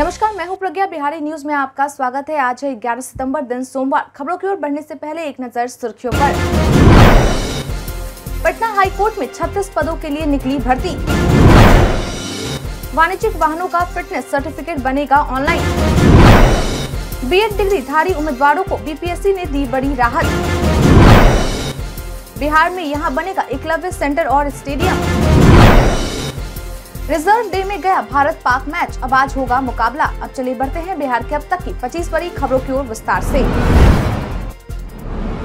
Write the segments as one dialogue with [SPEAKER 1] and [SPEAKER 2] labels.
[SPEAKER 1] नमस्कार मैं हूं प्रज्ञा बिहारी न्यूज में आपका स्वागत है आज है 11 सितंबर दिन सोमवार खबरों की ओर बढ़ने से पहले एक नजर सुर्खियों पर पटना हाईकोर्ट में 36 पदों के लिए निकली भर्ती वाणिज्यिक वाहनों का फिटनेस सर्टिफिकेट बनेगा ऑनलाइन बीएड डिग्री धारी उम्मीदवारों को बीपीएससी ने दी बड़ी राहत बिहार में यहाँ बनेगा एकलव्य सेंटर और स्टेडियम रिजर्व डे में गया भारत पाक मैच अब आज होगा मुकाबला अब चले बढ़ते हैं बिहार के अब तक की 25 बड़ी खबरों की ओर विस्तार से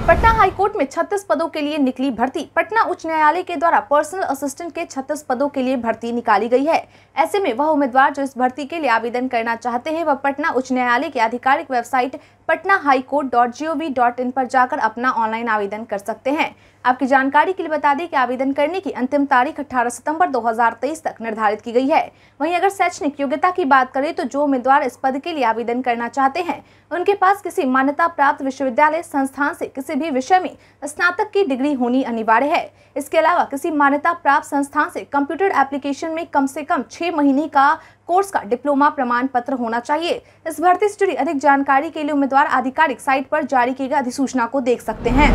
[SPEAKER 1] पटना हाईकोर्ट में 36 पदों के लिए निकली भर्ती पटना उच्च न्यायालय के द्वारा पर्सनल असिस्टेंट के 36 पदों के लिए भर्ती निकाली गई है ऐसे में वह उम्मीदवार जो इस भर्ती के लिए आवेदन करना चाहते हैं वह पटना उच्च न्यायालय की आधिकारिक website Patna high court dot G O V dot in पर जाकर अपना ऑनलाइन आवेदन कर सकते हैं आपकी जानकारी के लिए बता दें कि आवेदन करने की अंतिम तारीख 18 सितंबर 2023 तक निर्धारित की गई है वहीं अगर शैक्षणिक योग्यता की बात करें तो जो उम्मीदवार इस पद के लिए आवेदन करना चाहते हैं उनके पास किसी मान्यता प्राप्त विश्वविद्यालय संस्थान से किसी किसी भी विषय में स्नातक की डिग्री होनी अनिवार्य है इसके अलावा किसी मान्यता प्राप्त संस्थान से कंप्यूटर एप्लीकेशन में कम से कम छह महीने का कोर्स का डिप्लोमा प्रमाण पत्र होना चाहिए इस भर्ती से जुड़ी अधिक जानकारी के लिए उम्मीदवार आधिकारिक साइट पर जारी की गई अधिसूचना को देख सकते हैं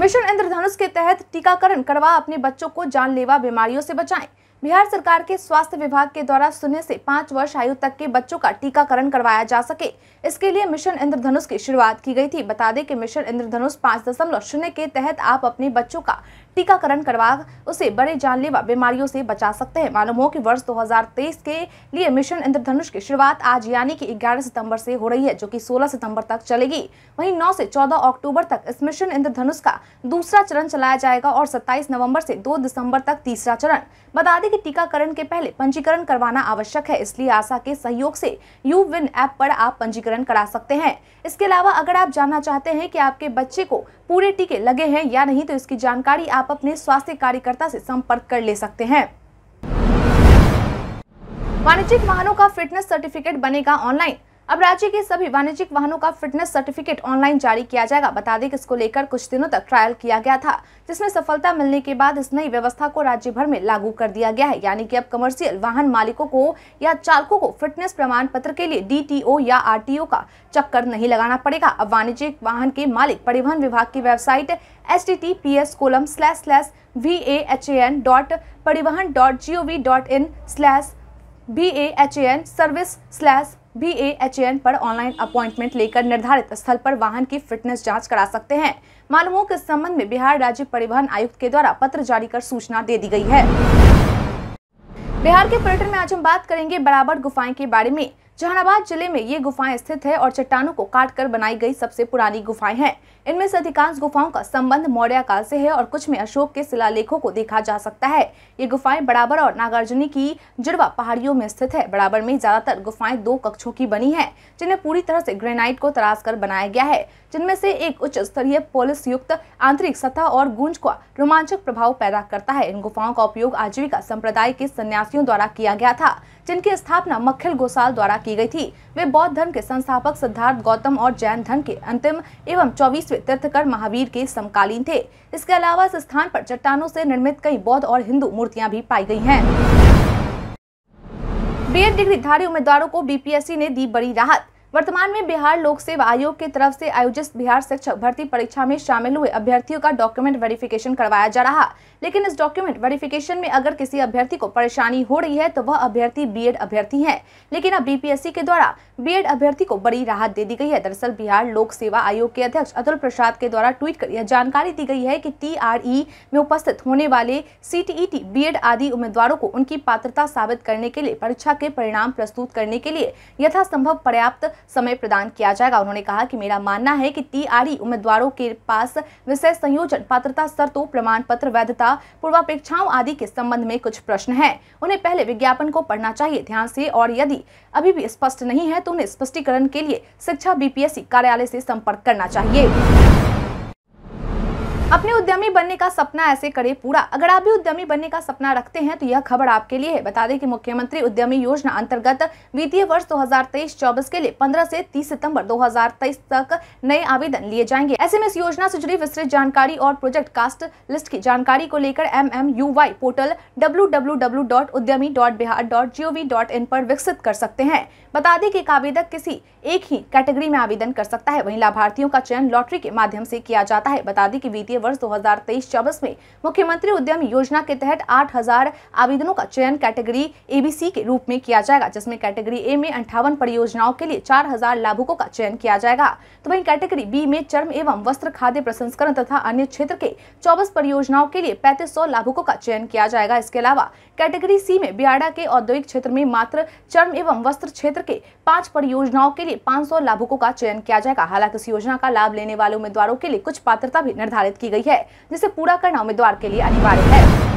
[SPEAKER 1] मिशन इंद्रधनुष के तहत टीकाकरण करवा अपने बच्चों को जानलेवा बीमारियों से बचाएं बिहार सरकार के स्वास्थ्य विभाग के द्वारा शून्य से पाँच वर्ष आयु तक के बच्चों का टीकाकरण करवाया जा सके इसके लिए मिशन इंद्रधनुष की शुरुआत की गई थी बता दें कि मिशन इंद्रधनुष पाँच दशमलव शून्य के तहत आप अपने बच्चों का टीकाकरण करवा उसे बड़े जानलेवा बीमारियों से बचा सकते हैं मालूम हो कि वर्ष 2023 के लिए मिशन इंद्रधनुष की शुरुआत आज यानी कि 11 सितंबर से हो रही है जो कि 16 सितंबर तक चलेगी वहीं 9 से 14 अक्टूबर तक इस मिशन इंद्रधनुष का दूसरा चरण चलाया जाएगा और 27 नवंबर से 2 दिसंबर तक तीसरा चरण बता दें कि टीकाकरण के पहले पंजीकरण करवाना आवश्यक है इसलिए आशा के सहयोग से यू विन ऐप पर आप पंजीकरण करा सकते हैं इसके अलावा अगर आप जानना चाहते हैं कि आपके बच्चे को पूरे टीके लगे हैं या नहीं तो इसकी जानकारी आप अपने स्वास्थ्य कार्यकर्ता से संपर्क कर ले सकते हैं वाणिज्यिक वाहनों का फिटनेस सर्टिफिकेट बनेगा ऑनलाइन अब राज्य के सभी वाणिज्यिक वाहनों का फिटनेस सर्टिफिकेट ऑनलाइन जारी किया जाएगा बता दें कि इसको लेकर कुछ दिनों तक ट्रायल किया गया था जिसमें सफलता मिलने के बाद इस नई व्यवस्था को राज्य भर में लागू कर दिया गया है यानी कि अब कमर्शियल वाहन मालिकों को या चालकों को फिटनेस प्रमाण पत्र के लिए डी या आर का चक्कर नहीं लगाना पड़ेगा अब वाणिज्यिक वाहन के मालिक परिवहन विभाग की website H T T P S colon slash slash V A H A N dot Parivahan dot G O V dot in slash B A H A N service slash B A H N पर online appointment लेकर निर्धारित स्थल पर वाहन की fitness जांच करा सकते हैं मालूम हो कि इस संबंध में बिहार राज्य परिवहन आयुक्त के द्वारा पत्र जारी कर सूचना दे दी गई है बिहार के पर्यटन में आज हम बात करेंगे बराबर गुफाएं के बारे में जहानाबाद जिले में ये गुफाएं स्थित है और चट्टानों को काट कर बनाई गई सबसे पुरानी गुफाएं हैं इनमें से अधिकांश गुफाओं का संबंध मौर्य काल से है और कुछ में अशोक के शिलालेखों को देखा जा सकता है ये गुफाएं बराबर और नागार्जुनी की जुड़वा पहाड़ियों में स्थित है बराबर में ज्यादातर गुफाएं दो कक्षों की बनी है जिन्हें पूरी तरह से ग्रेनाइट को तराश कर बनाया गया है जिनमें से एक उच्च स्तरीय पोलिस युक्त आंतरिक सतह और गूंज का रोमांचक प्रभाव पैदा करता है इन गुफाओं का उपयोग आजीविका संप्रदाय के सन्यासियों द्वारा किया गया था जिनकी स्थापना मक्खिल गोसाल द्वारा की गई थी वे बौद्ध धर्म के संस्थापक सिद्धार्थ गौतम और जैन धर्म के अंतिम एवं चौबीसवें तीर्थकर महावीर के समकालीन थे इसके अलावा इस स्थान पर चट्टानों से निर्मित कई बौद्ध और हिंदू मूर्तियां भी पाई गई हैं डिग्री धारी उम्मीदवारों को बीपीएससी ने दी बड़ी राहत वर्तमान में बिहार लोक सेवा आयोग की तरफ से आयोजित बिहार शिक्षक भर्ती परीक्षा में शामिल हुए अभ्यर्थियों का डॉक्यूमेंट वेरिफिकेशन करवाया जा रहा लेकिन इस डॉक्यूमेंट वेरिफिकेशन में अगर किसी अभ्यर्थी को परेशानी हो रही है तो वह अभ्यर्थी बीएड अभ्यर्थी है लेकिन अब बीपीएससी के द्वारा बी अभ्यर्थी को बड़ी राहत दे दी गई है दरअसल बिहार लोक सेवा आयोग के अध्यक्ष अतुल प्रसाद के द्वारा ट्वीट कर यह जानकारी दी गई है की टी e में उपस्थित होने वाले सीटीईटी बीएड e आदि उम्मीदवारों को उनकी पात्रता साबित करने के लिए परीक्षा के परिणाम प्रस्तुत करने के लिए यथासंभव पर्याप्त समय प्रदान किया जाएगा उन्होंने कहा कि मेरा मानना है कि टीआरई उम्मीदवारों के पास विषय संयोजन पात्रता शर्तों प्रमाण पत्र वैधता पूर्वापेक्षाओं आदि के संबंध में कुछ प्रश्न है उन्हें पहले विज्ञापन को पढ़ना चाहिए ध्यान से और यदि अभी भी स्पष्ट नहीं है तो उन्हें स्पष्टीकरण के लिए शिक्षा बीपीएससी कार्यालय से संपर्क करना चाहिए अपने उद्यमी बनने का सपना ऐसे करें पूरा अगर आप भी उद्यमी बनने का सपना रखते हैं तो यह खबर आपके लिए है बता दें कि मुख्यमंत्री उद्यमी योजना अंतर्गत वित्तीय वर्ष 2023-24 के लिए 15 से 30 सितंबर 2023 तक नए आवेदन लिए जाएंगे ऐसे में इस योजना से जुड़ी विस्तृत जानकारी और प्रोजेक्ट कास्ट लिस्ट की जानकारी को लेकर M M U Y portal W पर विकसित कर सकते हैं बता दें की एक आवेदक किसी एक ही कैटेगरी में आवेदन कर सकता है वही लाभार्थियों का चयन लॉटरी के माध्यम ऐसी किया जाता है बता दें की वित्तीय वर्ष 2023-24 में मुख्यमंत्री उद्यम योजना के तहत 8000 आवेदनों का चयन कैटेगरी एबीसी के रूप में किया जाएगा जिसमें कैटेगरी ए में अंठावन परियोजनाओं के लिए 4000 लाभुकों का चयन किया जाएगा तो वहीं कैटेगरी बी में चर्म एवं वस्त्र खाद्य प्रसंस्करण तथा अन्य क्षेत्र के चौबीस परियोजनाओं के लिए पैंतीस लाभुकों का चयन किया जाएगा इसके अलावा कैटेगरी सी में बियाडा के औद्योगिक क्षेत्र में मात्र चर्म एवं वस्त्र क्षेत्र के पांच परियोजनाओं के लिए पांच लाभुकों का चयन किया जाएगा हालांकि इस योजना का लाभ लेने वाले उम्मीदवारों के लिए कुछ पात्रता भी निर्धारित की गई है जिसे पूरा करना उम्मीदवार के लिए अनिवार्य है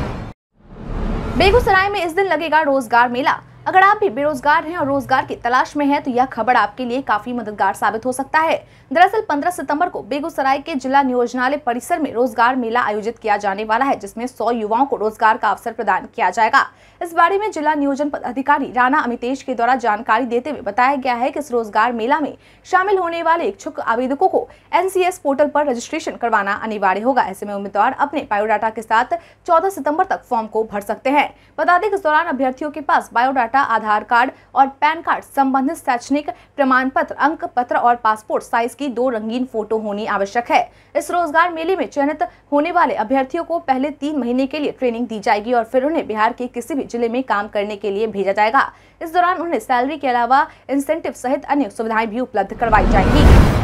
[SPEAKER 1] बेगूसराय में इस दिन लगेगा रोजगार मेला अगर आप भी बेरोजगार हैं और रोजगार की तलाश में हैं तो यह खबर आपके लिए काफी मददगार साबित हो सकता है दरअसल 15 सितंबर को बेगूसराय के जिला नियोजनालय परिसर में रोजगार मेला आयोजित किया जाने वाला है जिसमें 100 युवाओं को रोजगार का अवसर प्रदान किया जाएगा इस बारे में जिला नियोजन अधिकारी राणा अमितेश के द्वारा जानकारी देते हुए बताया गया है की इस रोजगार मेला में शामिल होने वाले इच्छुक आवेदकों को एनसीएस पोर्टल आरोप रजिस्ट्रेशन करवाना अनिवार्य होगा ऐसे में उम्मीदवार अपने बायोडाटा के साथ चौदह सितम्बर तक फॉर्म को भर सकते हैं बता दें इस दौरान अभ्यर्थियों के पास बायोडाटा डाटा आधार कार्ड और पैन कार्ड संबंधित शैक्षणिक प्रमाण पत्र अंक पत्र और पासपोर्ट साइज की दो रंगीन फोटो होनी आवश्यक है इस रोजगार मेले में चयनित होने वाले अभ्यर्थियों को पहले तीन महीने के लिए ट्रेनिंग दी जाएगी और फिर उन्हें बिहार के किसी भी जिले में काम करने के लिए भेजा जाएगा इस दौरान उन्हें सैलरी के अलावा इंसेंटिव सहित अन्य सुविधाएं भी उपलब्ध करवाई जाएंगी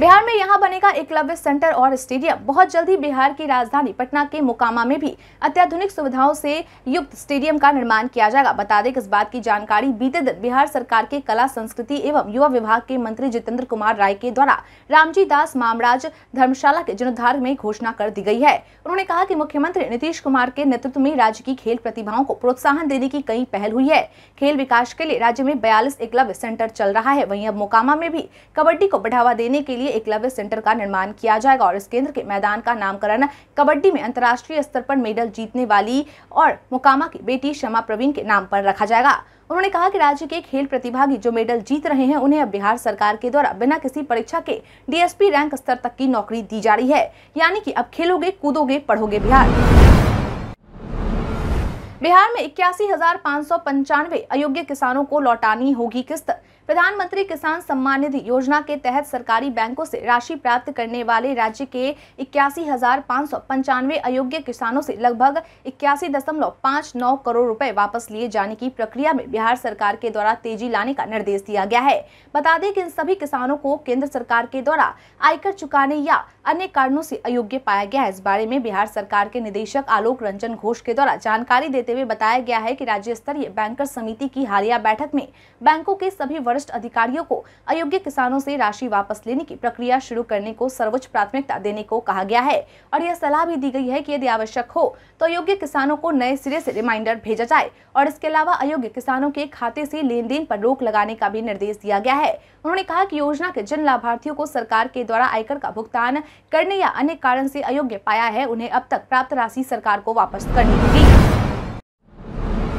[SPEAKER 1] बिहार में यहाँ बनेगा एकलव्य सेंटर और स्टेडियम बहुत जल्द ही बिहार की राजधानी पटना के मोकामा में भी अत्याधुनिक सुविधाओं से युक्त स्टेडियम का निर्माण किया जाएगा बता दें कि इस बात की जानकारी बीते दिन बिहार सरकार के कला संस्कृति एवं युवा विभाग के मंत्री जितेंद्र कुमार राय के द्वारा रामजी दास मामराज धर्मशाला के जीर्णोद्धार में घोषणा कर दी गई है उन्होंने कहा की मुख्यमंत्री नीतीश कुमार के नेतृत्व में राज्य की खेल प्रतिभाओं को प्रोत्साहन देने की कई पहल हुई है खेल विकास के लिए राज्य में बयालीस एकलव्य सेंटर चल रहा है वही अब मोकामा में भी कबड्डी को बढ़ावा देने के लिए लिए एकलव्य सेंटर का निर्माण किया जाएगा और इस केंद्र के मैदान का नामकरण कबड्डी में अंतर्राष्ट्रीय स्तर पर मेडल जीतने वाली और मोकामा की बेटी शमा प्रवीण के नाम पर रखा जाएगा उन्होंने कहा कि राज्य के खेल प्रतिभागी जो मेडल जीत रहे हैं उन्हें अब बिहार सरकार के द्वारा बिना किसी परीक्षा के डीएसपी रैंक स्तर तक की नौकरी दी जा रही है यानी कि अब खेलोगे कूदोगे पढ़ोगे बिहार बिहार में इक्यासी अयोग्य किसानों को लौटानी होगी किस्त प्रधानमंत्री किसान सम्मान निधि योजना के तहत सरकारी बैंकों से राशि प्राप्त करने वाले राज्य के इक्यासी अयोग्य किसानों से लगभग इक्यासी करोड़ रुपए वापस लिए जाने की प्रक्रिया में बिहार सरकार के द्वारा तेजी लाने का निर्देश दिया गया है बता दें कि इन सभी किसानों को केंद्र सरकार के द्वारा आयकर चुकाने या अन्य कारणों से अयोग्य पाया गया है इस बारे में बिहार सरकार के निदेशक आलोक रंजन घोष के द्वारा जानकारी देते हुए बताया गया है की राज्य स्तरीय बैंकर समिति की हालिया बैठक में बैंकों के सभी वर्ग वरिष्ठ अधिकारियों को अयोग्य किसानों से राशि वापस लेने की प्रक्रिया शुरू करने को सर्वोच्च प्राथमिकता देने को कहा गया है और यह सलाह भी दी गई है कि यदि आवश्यक हो तो अयोग्य किसानों को नए सिरे से रिमाइंडर भेजा जाए और इसके अलावा अयोग्य किसानों के खाते से लेन देन पर रोक लगाने का भी निर्देश दिया गया है उन्होंने कहा की योजना के जिन लाभार्थियों को सरकार के द्वारा आयकर का भुगतान करने या अन्य कारण ऐसी अयोग्य पाया है उन्हें अब तक प्राप्त राशि सरकार को वापस करनी होगी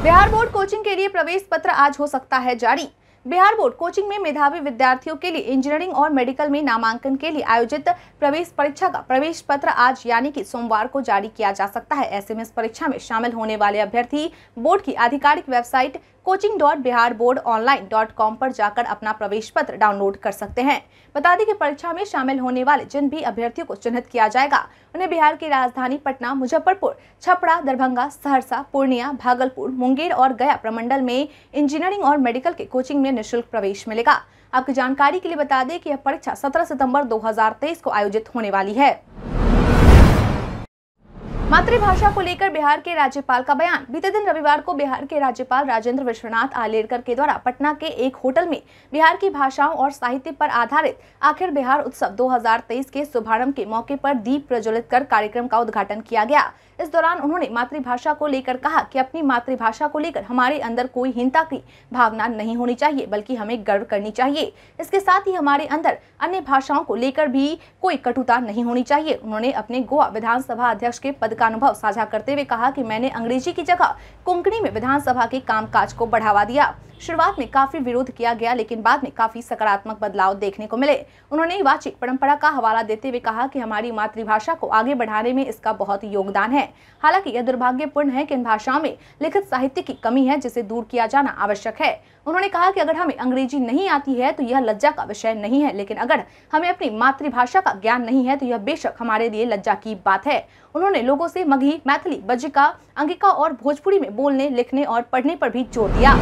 [SPEAKER 1] बिहार बोर्ड कोचिंग के लिए प्रवेश पत्र आज हो सकता है जारी बिहार बोर्ड कोचिंग में मेधावी विद्यार्थियों के लिए इंजीनियरिंग और मेडिकल में नामांकन के लिए आयोजित प्रवेश परीक्षा का प्रवेश पत्र आज यानी कि सोमवार को जारी किया जा सकता है ऐसे में इस परीक्षा में शामिल होने वाले अभ्यर्थी बोर्ड की आधिकारिक website coaching dot Bihar board online dot com पर जाकर अपना प्रवेश पत्र डाउनलोड कर सकते हैं बता दें कि परीक्षा में शामिल होने वाले जिन भी अभ्यर्थियों को चिन्हित किया जाएगा उन्हें बिहार की राजधानी पटना मुजफ्फरपुर छपरा दरभंगा सहरसा पूर्णिया भागलपुर मुंगेर और गया प्रमंडल में इंजीनियरिंग और मेडिकल के कोचिंग में निःशुल्क प्रवेश मिलेगा आपकी जानकारी के लिए बता दें कि यह परीक्षा सत्रह सितम्बर दो को आयोजित होने वाली है मातृभाषा को लेकर बिहार के राज्यपाल का बयान बीते दिन रविवार को बिहार के राज्यपाल राजेंद्र विश्वनाथ आलेरकर के द्वारा पटना के एक होटल में बिहार की भाषाओं और साहित्य पर आधारित आखिर बिहार उत्सव 2023 के शुभारंभ के मौके पर दीप प्रज्वलित कर कार्यक्रम का उद्घाटन किया गया इस दौरान उन्होंने मातृभाषा को लेकर कहा कि अपनी मातृभाषा को लेकर हमारे अंदर कोई हिंता की भावना नहीं होनी चाहिए बल्कि हमें गर्व करनी चाहिए इसके साथ ही हमारे अंदर अन्य भाषाओं को लेकर भी कोई कटुता नहीं होनी चाहिए उन्होंने अपने गोवा विधानसभा अध्यक्ष के पद का अनुभव साझा करते हुए कहा कि मैंने अंग्रेजी की जगह कोंकणी में विधानसभा के कामकाज को बढ़ावा दिया शुरुआत में काफी विरोध किया गया लेकिन बाद में काफी सकारात्मक बदलाव देखने को मिले उन्होंने वाचिक परंपरा का हवाला देते हुए कहा कि हमारी मातृभाषा को आगे बढ़ाने में इसका बहुत योगदान है हालांकि यह दुर्भाग्यपूर्ण है कि इन भाषाओं में लिखित साहित्य की कमी है जिसे दूर किया जाना आवश्यक है उन्होंने कहा कि अगर हमें अंग्रेजी नहीं आती है तो यह लज्जा का विषय नहीं है लेकिन अगर हमें अपनी मातृभाषा का ज्ञान नहीं है तो यह बेशक हमारे लिए लज्जा की बात है उन्होंने लोगों से मगही मैथिली बज्जिका अंगिका और भोजपुरी में बोलने लिखने और पढ़ने पर भी जोर दिया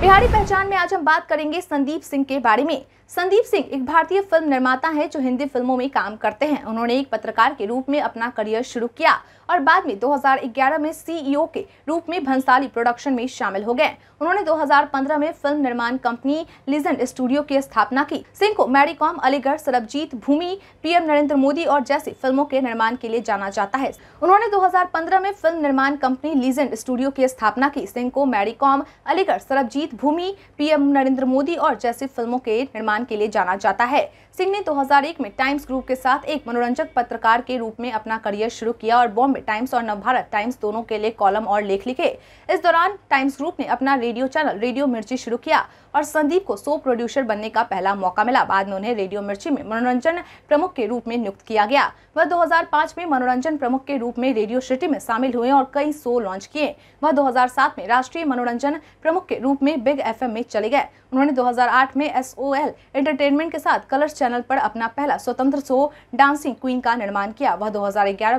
[SPEAKER 1] बिहारी पहचान में आज हम बात करेंगे संदीप सिंह के बारे में संदीप सिंह एक भारतीय फिल्म निर्माता हैं जो हिंदी फिल्मों में काम करते हैं उन्होंने एक पत्रकार के रूप में अपना करियर शुरू किया और बाद में 2011 में सीईओ e के रूप में भंसाली प्रोडक्शन में शामिल हो गए उन्होंने 2015 में फिल्म निर्माण कंपनी लिजेंड स्टूडियो की स्थापना की सिंह को मैरीकॉम अलीगढ़ सरबजीत भूमि पीएम नरेंद्र मोदी और जैसी फिल्मों के निर्माण के लिए जाना जाता है उन्होंने दो में फिल्म निर्माण कंपनी लीजेंड स्टूडियो की स्थापना की सिंह को मैरीकॉम अलीगढ़ सरबजीत भूमि पीएम नरेंद्र मोदी और जैसी फिल्मों के निर्माण सम्मान के लिए जाना जाता है सिंह ने 2001 में टाइम्स ग्रुप के साथ एक मनोरंजक पत्रकार के रूप में अपना करियर शुरू किया और बॉम्बे टाइम्स और नवभारत टाइम्स दोनों के लिए कॉलम और लेख लिखे इस दौरान टाइम्स ग्रुप ने अपना रेडियो चैनल रेडियो मिर्ची शुरू किया और संदीप को सो प्रोड्यूसर बनने का पहला मौका मिला बाद में उन्हें रेडियो मिर्ची में मनोरंजन प्रमुख के रूप में नियुक्त किया गया वह 2005 में मनोरंजन प्रमुख के रूप में रेडियो सिटी में शामिल हुए और कई शो लॉन्च किए वह 2007 में राष्ट्रीय मनोरंजन प्रमुख के रूप में बिग एफ में चले गए उन्होंने दो में एस एंटरटेनमेंट के साथ कलर्स चैनल पर अपना पहला स्वतंत्र शो डांसिंग क्वीन का निर्माण किया वह दो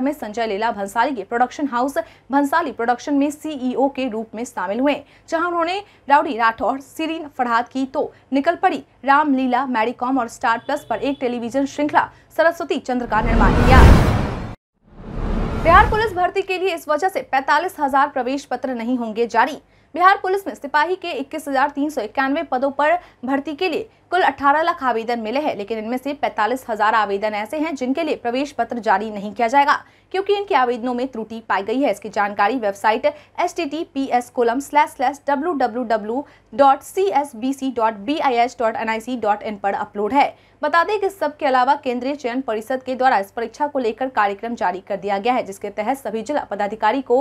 [SPEAKER 1] में संजय लीला भंसाली के प्रोडक्शन हाउस भंसाली प्रोडक्शन में सीईओ के रूप में शामिल हुए जहां उन्होंने राउडी राठौर सीरीन फड़ा बढ़ात की तो निकल पड़ी रामलीला मैरीकॉम और स्टार प्लस पर एक टेलीविजन श्रृंखला सरस्वती चंद्र का निर्माण किया बिहार पुलिस भर्ती के लिए इस वजह से पैतालीस हजार प्रवेश पत्र नहीं होंगे जारी बिहार पुलिस में सिपाही के इक्कीस पदों पर भर्ती के लिए कुल 18 लाख आवेदन मिले हैं लेकिन इनमें से पैतालीस हजार आवेदन ऐसे हैं जिनके लिए प्रवेश पत्र जारी नहीं किया जाएगा क्योंकि इनके आवेदनों में त्रुटि पाई गई है इसकी जानकारी website S T T P S colon slash slash W W W dot C S B C dot B I S dot N I C dot in पर अपलोड है बता दें कि इस अलावा केंद्रीय चयन परिषद के द्वारा इस परीक्षा को लेकर कार्यक्रम जारी कर दिया गया है जिसके तहत सभी जिला पदाधिकारी को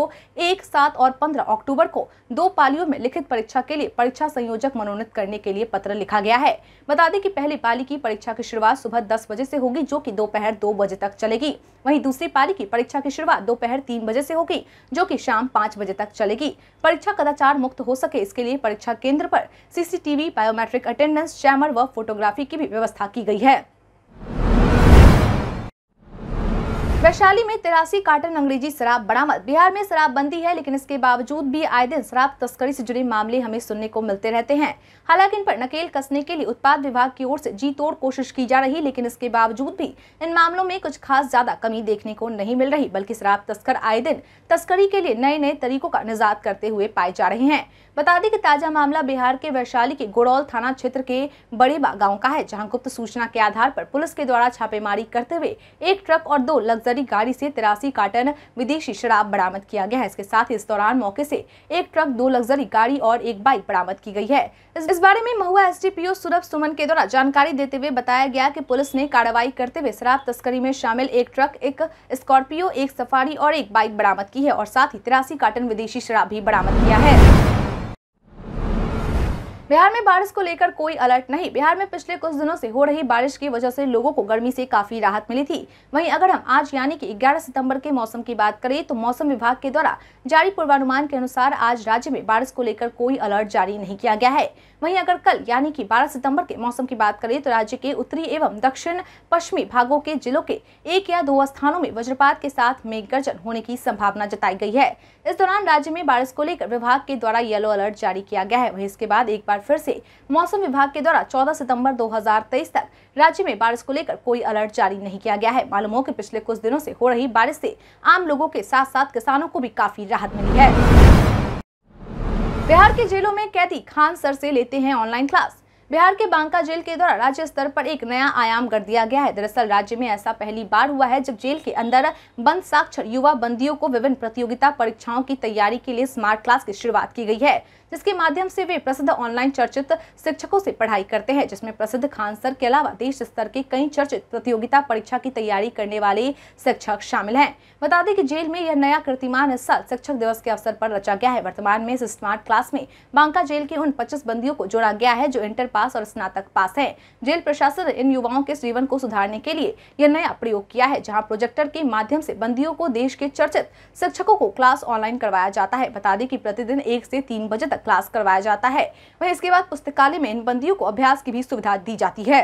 [SPEAKER 1] एक सात और पंद्रह अक्टूबर को दो पालियों में लिखित परीक्षा के लिए परीक्षा संयोजक मनोनीत करने के लिए पत्र लिखा गया है बता दें की पहली पाली की परीक्षा की शुरुआत सुबह दस बजे से होगी जो की दोपहर दो बजे तक चलेगी वही दूसरी पाली की परीक्षा की शुरुआत दोपहर तीन बजे से होगी जो की शाम पाँच बजे तक चलेगी परीक्षा कदाचार मुक्त हो सके इसके लिए परीक्षा केंद्र पर सीसीटीवी बायोमेट्रिक अटेंडेंस चैमर व फोटोग्राफी की भी व्यवस्था की गई है वैशाली में तिरासी कार्टन अंग्रेजी शराब बरामद बिहार में शराबबंदी है लेकिन इसके बावजूद भी आए दिन शराब तस्करी से जुड़े मामले हमें सुनने को मिलते रहते हैं हालांकि इन पर नकेल कसने के लिए उत्पाद विभाग की ओर से जी तोड़ कोशिश की जा रही लेकिन इसके बावजूद भी इन मामलों में कुछ खास ज्यादा कमी देखने को नहीं मिल रही बल्कि शराब तस्कर आए दिन तस्करी के लिए नए नए तरीकों का निजात करते हुए पाए जा रहे हैं बता दें कि ताजा मामला बिहार के वैशाली के गुड़ौल थाना क्षेत्र के बड़ेबा गांव का है जहां गुप्त सूचना के आधार पर पुलिस के द्वारा छापेमारी करते हुए एक ट्रक और दो लग्जरी गाड़ी से तिरासी कार्टन विदेशी शराब बरामद किया गया है इसके साथ इस दौरान मौके से एक ट्रक दो लग्जरी गाड़ी और एक बाइक बरामद की गई है इस बारे में महुआ एस डी सुमन के द्वारा जानकारी देते हुए बताया गया की पुलिस ने कार्रवाई करते हुए शराब तस्करी में शामिल एक ट्रक एक स्कॉर्पियो एक सफारी और एक बाइक बरामद की है और साथ ही तिरासी कार्टन विदेशी शराब भी बरामद किया है बिहार में बारिश को लेकर कोई अलर्ट नहीं बिहार में पिछले कुछ दिनों से हो रही बारिश की वजह से लोगों को गर्मी से काफी राहत मिली थी वहीं अगर हम आज यानी कि 11 सितंबर के मौसम की बात करें तो मौसम विभाग के द्वारा जारी पूर्वानुमान के अनुसार आज राज्य में बारिश को लेकर कोई अलर्ट जारी नहीं किया गया है वही अगर कल यानी की बारह सितम्बर के मौसम की बात करें तो राज्य के उत्तरी एवं दक्षिण पश्चिमी भागों के जिलों के एक या दो स्थानों में वज्रपात के साथ मेघ गर्जन होने की संभावना जताई गई है इस दौरान राज्य में बारिश को लेकर विभाग के द्वारा येलो अलर्ट जारी किया गया है वही इसके बाद एक बार बार फिर से मौसम विभाग के द्वारा 14 सितंबर 2023 तक राज्य में बारिश को लेकर कोई अलर्ट जारी नहीं किया गया है मालूम हो कि पिछले कुछ दिनों से हो रही बारिश से आम लोगों के साथ साथ किसानों को भी काफी राहत मिली है बिहार के जेलों में कैदी खान सर से लेते हैं ऑनलाइन क्लास बिहार के बांका जेल के द्वारा राज्य स्तर पर एक नया आयाम कर दिया गया है दरअसल राज्य में ऐसा पहली बार हुआ है जब जेल के अंदर बंद साक्षर युवा बंदियों को विभिन्न प्रतियोगिता परीक्षाओं की तैयारी के लिए स्मार्ट क्लास की शुरुआत की गई है जिसके माध्यम से वे प्रसिद्ध ऑनलाइन चर्चित शिक्षकों से पढ़ाई करते हैं जिसमें प्रसिद्ध खान सर के अलावा देश स्तर के कई चर्चित प्रतियोगिता परीक्षा की तैयारी करने वाले शिक्षक शामिल हैं बता दें कि जेल में यह नया कीर्तिमान इस साल शिक्षक दिवस के अवसर पर रचा गया है वर्तमान में इस स्मार्ट क्लास में बांका जेल के उन पच्चीस बंदियों को जोड़ा गया है जो इंटर पास और स्नातक पास है जेल प्रशासन इन युवाओं के जीवन को सुधारने के लिए यह नया प्रयोग किया है जहाँ प्रोजेक्टर के माध्यम से बंदियों को देश के चर्चित शिक्षकों को क्लास ऑनलाइन करवाया जाता है बता दें कि प्रतिदिन एक से तीन बजे तक तक क्लास करवाया जाता है वही इसके बाद पुस्तकालय में इन बंदियों को अभ्यास की भी सुविधा दी जाती है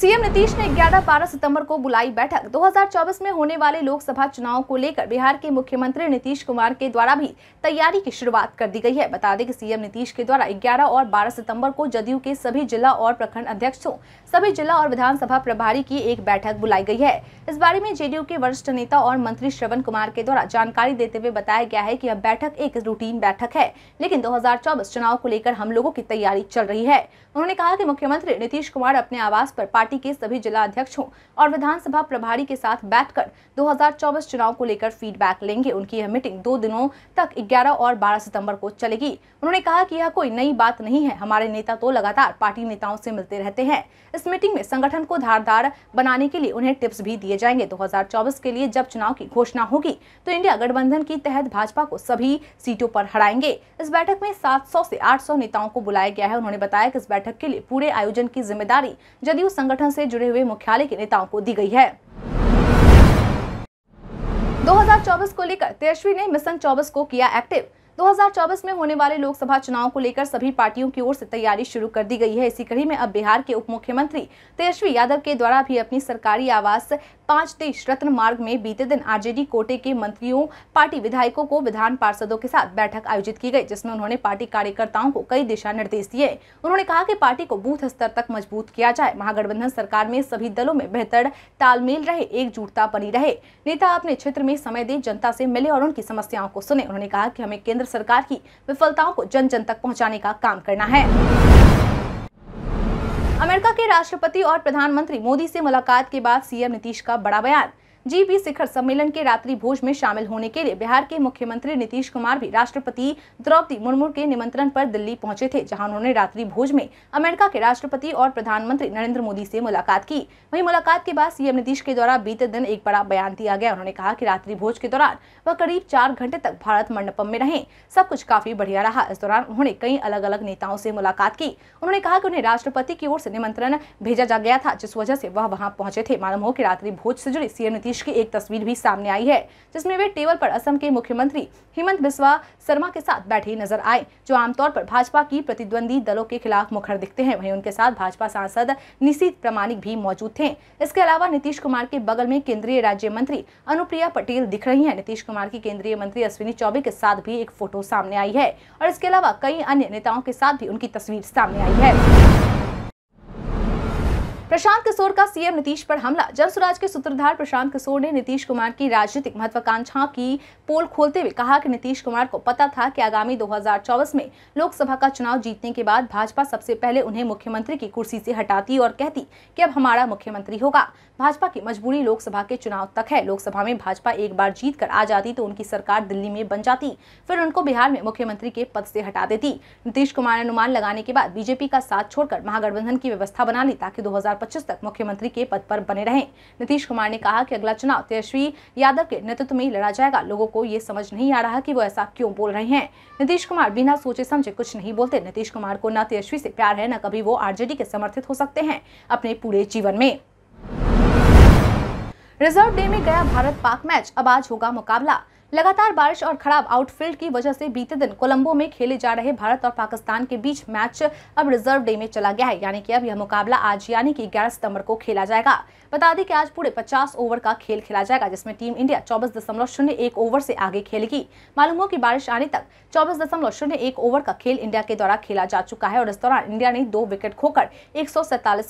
[SPEAKER 1] सीएम नीतीश ने 11-12 सितंबर को बुलाई बैठक 2024 में होने वाले लोकसभा चुनाव को लेकर बिहार के मुख्यमंत्री नीतीश कुमार के द्वारा भी तैयारी की शुरुआत कर दी गई है बता दें कि सीएम नीतीश के द्वारा 11 और 12 सितंबर को जदयू के सभी जिला और प्रखंड अध्यक्षों सभी जिला और विधानसभा प्रभारी की एक बैठक बुलाई गई है इस बारे में जेडीयू के वरिष्ठ नेता और मंत्री श्रवण कुमार के द्वारा जानकारी देते हुए बताया गया है कि यह बैठक एक रूटीन बैठक है लेकिन 2024 चुनाव को लेकर हम लोगों की तैयारी चल रही है उन्होंने कहा कि मुख्यमंत्री नीतीश कुमार अपने आवास पर पार्टी के सभी जिला अध्यक्षों और विधानसभा प्रभारी के साथ बैठ कर चुनाव को लेकर फीडबैक लेंगे उनकी यह मीटिंग दो दिनों तक ग्यारह और बारह सितम्बर को चलेगी उन्होंने कहा की यह कोई नई बात नहीं है हमारे नेता तो लगातार पार्टी नेताओं से मिलते रहते हैं इस मीटिंग में संगठन को धारदार बनाने के लिए उन्हें टिप्स भी दिए जाएंगे 2024 के लिए जब चुनाव की घोषणा होगी तो इंडिया गठबंधन के तहत भाजपा को सभी सीटों पर हराएंगे इस बैठक में 700 से 800 नेताओं को बुलाया गया है उन्होंने बताया कि इस बैठक के लिए पूरे आयोजन की जिम्मेदारी जदयू संगठन से जुड़े हुए मुख्यालय के नेताओं को दी गई है 2024 को लेकर तेजस्वी ने मिशन 24 को किया एक्टिव 2024 में होने वाले लोकसभा चुनाव को लेकर सभी पार्टियों की ओर से तैयारी शुरू कर दी गई है इसी कड़ी में अब बिहार के उप मुख्यमंत्री तेजस्वी यादव के द्वारा भी अपनी सरकारी आवास पांच देश रत्न मार्ग में बीते दिन आरजेडी कोटे के मंत्रियों पार्टी विधायकों को विधान पार्षदों के साथ बैठक आयोजित की गई जिसमें उन्होंने पार्टी कार्यकर्ताओं को कई दिशा निर्देश दिए उन्होंने कहा कि पार्टी को बूथ स्तर तक मजबूत किया जाए महागठबंधन सरकार में सभी दलों में बेहतर तालमेल रहे एकजुटता बनी रहे नेता अपने क्षेत्र में समय दे जनता से मिले और उनकी समस्याओं को सुने उन्होंने कहा की हमें केंद्र केंद्र सरकार की विफलताओं को जन जन तक पहुँचाने का काम करना है अमेरिका के राष्ट्रपति और प्रधानमंत्री मोदी से मुलाकात के बाद सीएम नीतीश का बड़ा बयान जीबी शिखर सम्मेलन के रात्रि भोज में शामिल होने के लिए बिहार के मुख्यमंत्री नीतीश कुमार भी राष्ट्रपति द्रौपदी मुर्मू के निमंत्रण पर दिल्ली पहुंचे थे जहां उन्होंने रात्रि भोज में अमेरिका के राष्ट्रपति और प्रधानमंत्री नरेंद्र मोदी से मुलाकात की वहीं मुलाकात के बाद सीएम नीतीश के द्वारा बीते दिन एक बड़ा बयान दिया गया उन्होंने कहा की रात्रि भोज के दौरान वह करीब चार घंटे तक भारत मंडपम में रहे सब कुछ काफी बढ़िया रहा इस दौरान उन्होंने कई अलग अलग नेताओं से मुलाकात की उन्होंने कहा की उन्हें राष्ट्रपति की ओर से निमंत्रण भेजा जा गया था जिस वजह से वह वहाँ पहुंचे थे मालूम हो की रात्रि भोज से जुड़ी सीएम नीतीश नीतीश की एक तस्वीर भी सामने आई है जिसमें वे टेबल पर असम के मुख्यमंत्री हेमंत बिस्वा शर्मा के साथ बैठे नजर आए जो आमतौर पर भाजपा की प्रतिद्वंदी दलों के खिलाफ मुखर दिखते हैं वहीं उनके साथ भाजपा सांसद निशीत प्रमाणिक भी मौजूद थे इसके अलावा नीतीश कुमार के बगल में केंद्रीय राज्य मंत्री अनुप्रिया पटेल दिख रही है नीतीश कुमार की केंद्रीय मंत्री अश्विनी चौबे के साथ भी एक फोटो सामने आई है और इसके अलावा कई अन्य नेताओं के साथ भी उनकी तस्वीर सामने आई है प्रशांत किशोर का सीएम नीतीश पर हमला जनसुराज के सूत्रधार प्रशांत किशोर ने नीतीश कुमार की राजनीतिक महत्वाकांक्षाओं की पोल खोलते हुए कहा कि नीतीश कुमार को पता था कि आगामी 2024 में लोकसभा का चुनाव जीतने के बाद भाजपा सबसे पहले उन्हें मुख्यमंत्री की कुर्सी से हटाती और कहती कि अब हमारा मुख्यमंत्री होगा भाजपा की मजबूरी लोकसभा के चुनाव तक है लोकसभा में भाजपा एक बार जीत कर आ जाती तो उनकी सरकार दिल्ली में बन जाती फिर उनको बिहार में मुख्यमंत्री के पद से हटा देती नीतीश कुमार अनुमान लगाने के बाद बीजेपी का साथ छोड़कर महागठबंधन की व्यवस्था बना ली ताकि दो 2025 तक मुख्यमंत्री के पद पर बने रहें नीतीश कुमार ने कहा कि अगला चुनाव तेजस्वी यादव के नेतृत्व में लड़ा जाएगा लोगों को ये समझ नहीं आ रहा कि वो ऐसा क्यों बोल रहे हैं नीतीश कुमार बिना सोचे समझे कुछ नहीं बोलते नीतीश कुमार को न तेजस्वी से प्यार है न कभी वो आरजेडी के समर्थित हो सकते हैं अपने पूरे जीवन में रिजर्व डे में गया भारत पाक मैच अब आज होगा मुकाबला लगातार बारिश और खराब आउटफील्ड की वजह से बीते दिन कोलंबो में खेले जा रहे भारत और पाकिस्तान के बीच मैच अब रिजर्व डे में चला गया है यानी कि अब यह मुकाबला आज यानी कि ग्यारह सितंबर को खेला जाएगा बता दें कि आज पूरे पचास ओवर का खेल खेला जाएगा जिसमें टीम इंडिया चौबीस दशमलव शून्य एक ओवर से आगे खेलेगी मालूम हो की बारिश आने तक चौबीस दशमलव शून्य एक ओवर का खेल इंडिया के द्वारा खेला जा चुका है और इस दौरान इंडिया ने दो विकेट खोकर एक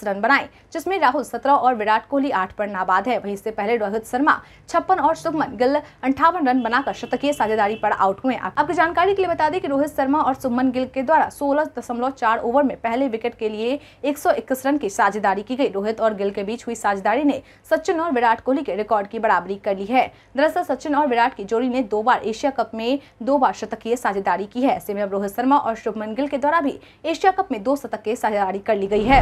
[SPEAKER 1] रन बनाए जिसमें राहुल सत्रह और विराट कोहली आठ पर नाबाद है वही इससे पहले रोहित शर्मा छप्पन और शुभमन गिल अंठावन रन बनाकर शतकीय साझेदारी पर आउट हुए आपकी जानकारी के लिए बता दें कि रोहित शर्मा और सुमन गिल के द्वारा सोलह ओवर में पहले विकेट के लिए एक रन की साझेदारी की गई रोहित और गिल के बीच हुई साझेदारी ने सचिन और विराट कोहली के रिकॉर्ड की बराबरी कर ली है दरअसल सचिन और विराट की जोड़ी ने दो बार एशिया कप में दो बार शतकीय साझेदारी की है ऐसे में रोहित शर्मा और शुभमन गिल के द्वारा भी एशिया कप में दो शतकीय साझेदारी कर ली गई है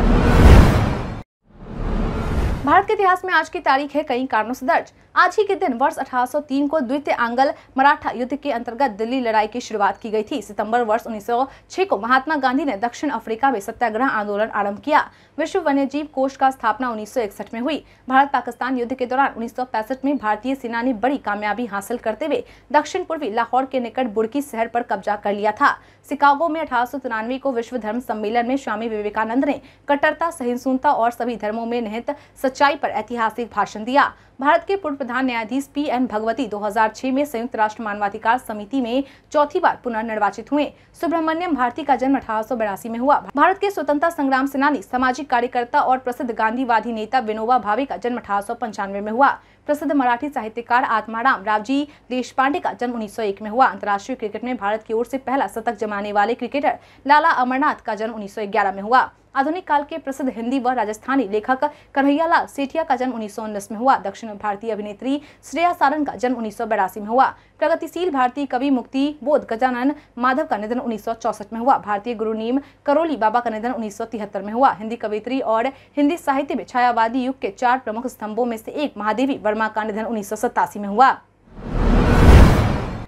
[SPEAKER 1] भारत के इतिहास में आज की तारीख है कई कारणों से दर्ज आज ही के दिन वर्ष 1803 को द्वितीय आंगल मराठा युद्ध के अंतर्गत दिल्ली लड़ाई की शुरुआत की गई थी सितंबर वर्ष 1906 को महात्मा गांधी ने दक्षिण अफ्रीका में सत्याग्रह आंदोलन आरंभ किया विश्व वन्यजीव कोष का स्थापना 1961 में हुई भारत पाकिस्तान युद्ध के दौरान उन्नीस में भारतीय सेना ने बड़ी कामयाबी हासिल करते हुए दक्षिण पूर्वी लाहौर के निकट बुड़की शहर पर कब्जा कर लिया था शिकागो में अठारह को विश्व धर्म सम्मेलन में स्वामी विवेकानंद ने कट्टरता सहिष्णुता और सभी धर्मों में निहित सच्चाई पर ऐतिहासिक भाषण दिया भारत के पूर्व प्रधान न्यायाधीश पी एन भगवती 2006 में संयुक्त राष्ट्र मानवाधिकार समिति में चौथी बार पुनर्निर्वाचित हुए सुब्रमण्यम भारती का जन्म अठारह में हुआ भारत के स्वतंत्रता संग्राम सेनानी सामाजिक कार्यकर्ता और प्रसिद्ध गांधीवादी नेता विनोबा भावे का जन्म अठारह में हुआ प्रसिद्ध मराठी साहित्यकार आत्माराम रावजी देशपांडे का जन्म 1901 में हुआ अंतर्राष्ट्रीय क्रिकेट में भारत की ओर से पहला शतक जमाने वाले क्रिकेटर लाला अमरनाथ का जन्म 1911 में हुआ आधुनिक काल के प्रसिद्ध हिंदी व राजस्थानी लेखक कन्हैयालाल सेठिया का जन्म उन्नीस में हुआ दक्षिण भारतीय अभिनेत्री श्रेया सारंग का जन्म उन्नीस में हुआ प्रगतिशील भारतीय कवि मुक्ति बोध गजानन माधव का निधन उन्नीस में हुआ भारतीय गुरु नीम करोली बाबा का निधन उन्नीस में हुआ हिंदी कवित्री और हिंदी साहित्य में छायावादी युग के चार प्रमुख स्तंभों में से एक महादेवी वर्मा का निधन उन्नीस में हुआ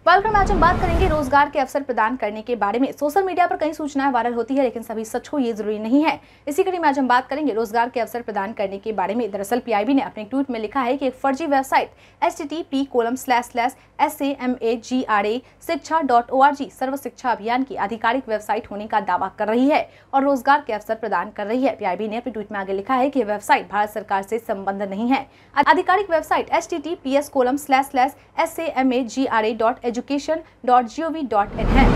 [SPEAKER 1] वेलकम आज हम बात करेंगे रोजगार के अवसर प्रदान करने के बारे में सोशल मीडिया पर कई सूचनाएं वायरल होती है लेकिन सभी सच हो ये जरूरी नहीं है इसी कड़ी में आज हम बात करेंगे रोजगार के अवसर प्रदान करने के बारे में दरअसल पीआईबी ने अपने ट्वीट में लिखा है कि एक फर्जी website H T T P colon slash slash S A M A G R A Shiksha dot O R G सर्व शिक्षा अभियान की आधिकारिक वेबसाइट होने का दावा कर रही है और रोजगार के अवसर प्रदान कर रही है पीआईबी ने अपने ट्वीट में आगे लिखा है की वेबसाइट भारत सरकार से संबंध नहीं है आधिकारिक website H T T P S colon slash slash S A M A G R A dot education dot G O V dot in है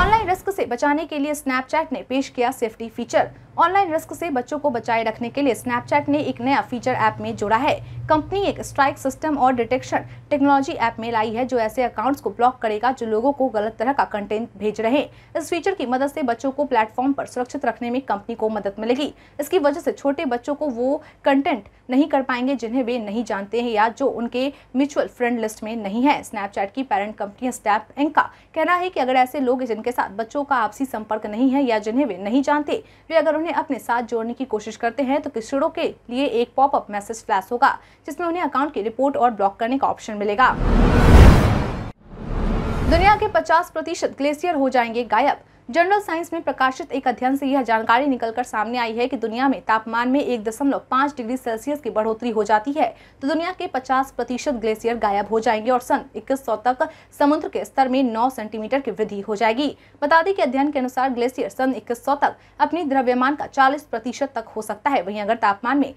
[SPEAKER 1] ऑनलाइन रिस्क से बचाने के लिए स्नैपचैट ने पेश किया सेफ्टी फीचर ऑनलाइन रिस्क से बच्चों को बचाए रखने के लिए स्नैपचैट ने एक नया फीचर ऐप में जोड़ा है कंपनी एक स्ट्राइक सिस्टम और डिटेक्शन टेक्नोलॉजी ऐप में लाई है जो ऐसे अकाउंट्स को ब्लॉक करेगा जो लोगों को गलत तरह का कंटेंट भेज रहे हैं इस फीचर की मदद से बच्चों को प्लेटफॉर्म पर सुरक्षित रखने में कंपनी को मदद मिलेगी इसकी वजह से छोटे बच्चों को वो कंटेंट नहीं कर पाएंगे जिन्हें वे नहीं जानते हैं या जो उनके म्यूचुअल फ्रेंड लिस्ट में नहीं है स्नैपचैट की पेरेंट कंपनी स्टैप इंक का कहना है कि अगर ऐसे लोग जिनके साथ बच्चों का आपसी संपर्क नहीं है या जिन्हें वे नहीं जानते वे अगर उन्हें उन्हें अपने साथ जोड़ने की कोशिश करते हैं तो किशोरों के लिए एक पॉपअप मैसेज फ्लैश होगा जिसमें उन्हें अकाउंट की रिपोर्ट और ब्लॉक करने का ऑप्शन मिलेगा दुनिया के 50 प्रतिशत ग्लेशियर हो जाएंगे गायब जनरल साइंस में प्रकाशित एक अध्ययन से यह जानकारी निकलकर सामने आई है कि दुनिया में तापमान में एक दशमलव पाँच डिग्री सेल्सियस की बढ़ोतरी हो जाती है तो दुनिया के 50 प्रतिशत ग्लेशियर गायब हो जाएंगे और सन 2100 तक समुद्र के स्तर में 9 सेंटीमीटर की वृद्धि हो जाएगी बता दें कि अध्ययन के अनुसार ग्लेशियर सन सौ तक अपनी द्रव्यमान का चालीस प्रतिशत तक हो सकता है वहीं अगर तापमान में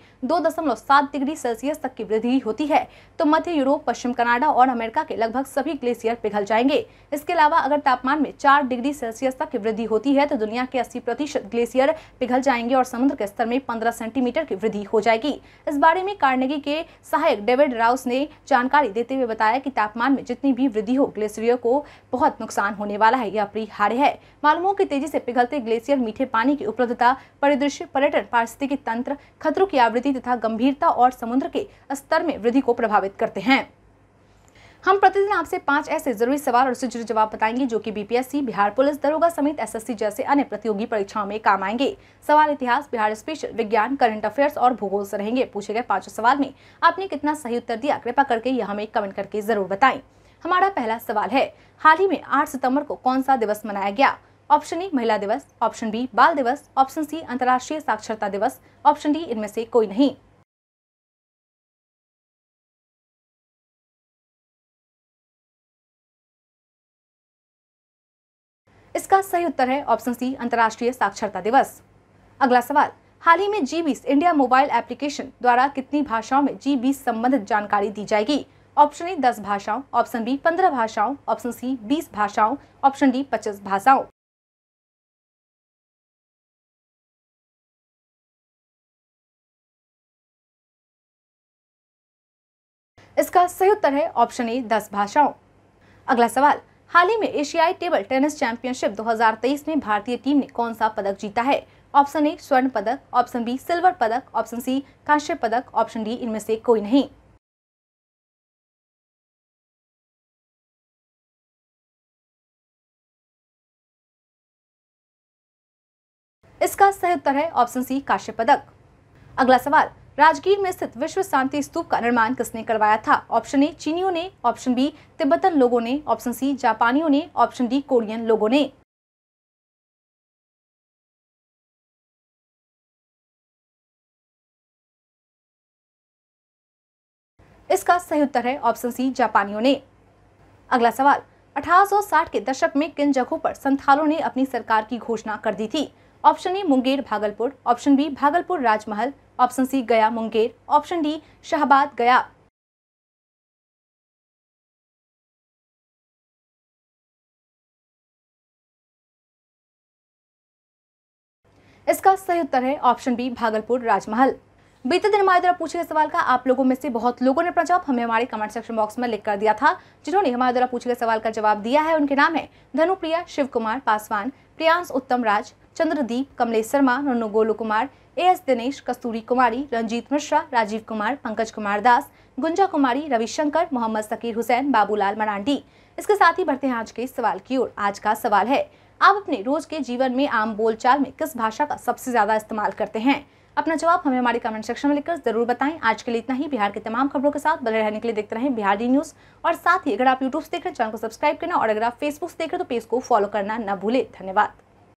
[SPEAKER 1] सात डिग्री सेल्सियस तक की वृद्धि होती है तो मध्य यूरोप पश्चिम कनाडा और अमेरिका के लगभग सभी ग्लेशियर पिघल जाएंगे इसके अलावा अगर तापमान में चार डिग्री सेल्सियस तक वृद्धि होती है तो दुनिया के अस्सी प्रतिशत ग्लेशियर पिघल जाएंगे और समुद्र के स्तर में पंद्रह सेंटीमीटर की वृद्धि हो जाएगी इस बारे में कार्नेगी के सहायक डेविड राउस ने जानकारी देते हुए बताया कि तापमान में जितनी भी वृद्धि हो ग्लेशियर को बहुत नुकसान होने वाला है यह अपरिहार्य है मालूम हो कि तेजी से पिघलते ग्लेशियर मीठे पानी की उपलब्धता परिदृश्य पर्यटन पारिस्थितिकी तंत्र खतरों की आवृत्ति तथा गंभीरता और समुद्र के स्तर में वृद्धि को प्रभावित करते हैं हम प्रतिदिन आपसे पांच ऐसे जरूरी सवाल और उससे जुड़े जवाब बताएंगे जो कि बीपीएससी बिहार पुलिस दरोगा समेत एसएससी जैसे अन्य प्रतियोगी परीक्षाओं में काम आएंगे सवाल इतिहास बिहार स्पेशल विज्ञान करंट अफेयर्स और भूगोल से रहेंगे पूछे गए पांचों सवाल में आपने कितना सही उत्तर दिया कृपा करके यह हमें कमेंट करके जरूर बताए हमारा पहला सवाल है हाल ही में आठ सितम्बर को कौन सा दिवस मनाया गया ऑप्शन ए महिला दिवस ऑप्शन बी बाल दिवस ऑप्शन सी अंतर्राष्ट्रीय साक्षरता दिवस ऑप्शन डी इनमें से कोई नहीं इसका सही उत्तर है ऑप्शन सी अंतर्राष्ट्रीय साक्षरता दिवस अगला सवाल हाल ही में जी बीस इंडिया मोबाइल एप्लीकेशन द्वारा कितनी भाषाओं में जी बीस संबंधित जानकारी दी जाएगी ऑप्शन ए दस भाषाओं ऑप्शन बी पंद्रह भाषाओं ऑप्शन सी बीस भाषाओं ऑप्शन डी पच्चीस भाषाओं इसका सही उत्तर है ऑप्शन ए दस भाषाओं अगला सवाल हाल ही में एशियाई टेबल टेनिस चैंपियनशिप 2023 में भारतीय टीम ने कौन सा पदक जीता है ऑप्शन ए स्वर्ण पदक ऑप्शन बी सिल्वर पदक ऑप्शन सी कांस्य पदक ऑप्शन डी इनमें से कोई नहीं इसका सही उत्तर है ऑप्शन सी कांस्य पदक अगला सवाल राजगीर में स्थित विश्व शांति स्तूप का निर्माण किसने करवाया था ऑप्शन ए चीनियों ने ऑप्शन बी तिब्बतन लोगों ने ऑप्शन सी जापानियों ने ऑप्शन डी कोरियन लोगों ने इसका सही उत्तर है ऑप्शन सी जापानियों ने अगला सवाल 1860 के दशक में किन जगहों पर संथालों ने अपनी सरकार की घोषणा कर दी थी option A Munger Bhagalpur option B Bhagalpur Rajmahal option सी गया मुंगेर ऑप्शन डी शाहबाद गया इसका सही उत्तर है ऑप्शन बी भागलपुर राजमहल बीते दिन हमारे द्वारा पूछे गए सवाल का आप लोगों में से बहुत लोगों ने अपना जवाब हमें हमारे कमेंट सेक्शन बॉक्स में लिख कर दिया था जिन्होंने हमारे द्वारा पूछे गए सवाल का जवाब दिया है उनके नाम है धनुप्रिया शिव कुमार पासवान प्रियांश उत्तम राज चंद्रदीप कमलेश शर्मा नन्नू गोलू कुमार ए एस दिनेश कस्तूरी कुमारी रंजीत मिश्रा राजीव कुमार पंकज कुमार दास गुंजा कुमारी रविशंकर मोहम्मद सकीर हुसैन बाबूलाल मरांडी इसके साथ ही बढ़ते हैं आज के सवाल की ओर आज का सवाल है आप अपने रोज के जीवन में आम बोलचाल में किस भाषा का सबसे ज्यादा इस्तेमाल करते हैं अपना जवाब हमें हमारे कमेंट सेक्शन में लिखकर जरूर बताएं आज के लिए इतना ही बिहार के तमाम खबरों के साथ बने रहने के लिए देखते रहें डी न्यूज और साथ ही अगर आप यूट्यूब से देख रहे हैं चैनल को सब्सक्राइब करना और अगर आप फेसबुक से देख रहे हैं तो पेज को फॉलो करना न भूले धन्यवाद